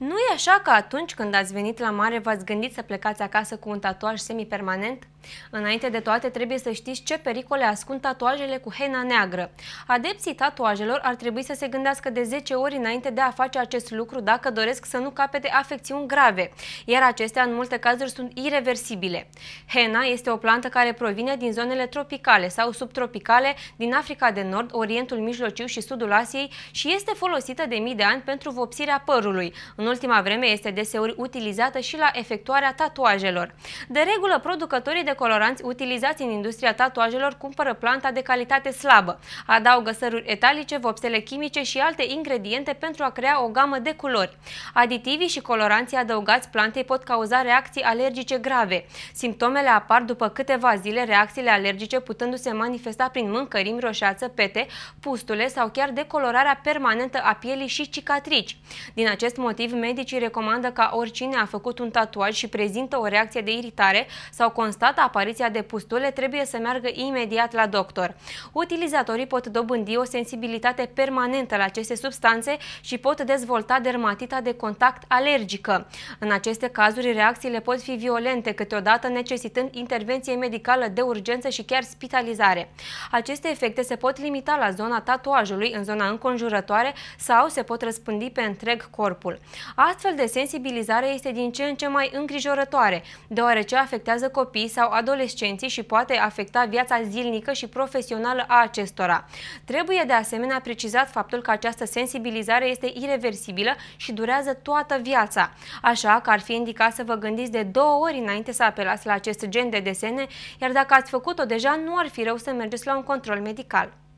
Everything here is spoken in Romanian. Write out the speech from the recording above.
Nu e așa că atunci când ați venit la mare v-ați gândit să plecați acasă cu un tatuaj semipermanent? Înainte de toate trebuie să știți ce pericole ascund tatuajele cu hena neagră. Adepții tatuajelor ar trebui să se gândească de 10 ori înainte de a face acest lucru dacă doresc să nu capete afecțiuni grave, iar acestea în multe cazuri sunt irreversibile. Hena este o plantă care provine din zonele tropicale sau subtropicale din Africa de Nord, Orientul Mijlociu și Sudul Asiei și este folosită de mii de ani pentru vopsirea părului. În ultima vreme este deseori utilizată și la efectuarea tatuajelor. De regulă, producătorii de coloranți utilizați în industria tatuajelor cumpără planta de calitate slabă, adaugă săruri etalice, vopsele chimice și alte ingrediente pentru a crea o gamă de culori. Aditivii și coloranții adăugați plantei pot cauza reacții alergice grave. Simptomele apar după câteva zile, reacțiile alergice putându-se manifesta prin mâncărimi, roșeață, pete, pustule sau chiar decolorarea permanentă a pielii și cicatrici. Din acest motiv, medicii recomandă ca oricine a făcut un tatuaj și prezintă o reacție de iritare sau constată apariția de pustule, trebuie să meargă imediat la doctor. Utilizatorii pot dobândi o sensibilitate permanentă la aceste substanțe și pot dezvolta dermatita de contact alergică. În aceste cazuri, reacțiile pot fi violente, câteodată necesitând intervenție medicală de urgență și chiar spitalizare. Aceste efecte se pot limita la zona tatuajului, în zona înconjurătoare sau se pot răspândi pe întreg corpul. Astfel de sensibilizare este din ce în ce mai îngrijorătoare, deoarece afectează copiii sau adolescenții și poate afecta viața zilnică și profesională a acestora. Trebuie de asemenea precizat faptul că această sensibilizare este irreversibilă și durează toată viața. Așa că ar fi indicat să vă gândiți de două ori înainte să apelați la acest gen de desene, iar dacă ați făcut-o deja, nu ar fi rău să mergeți la un control medical.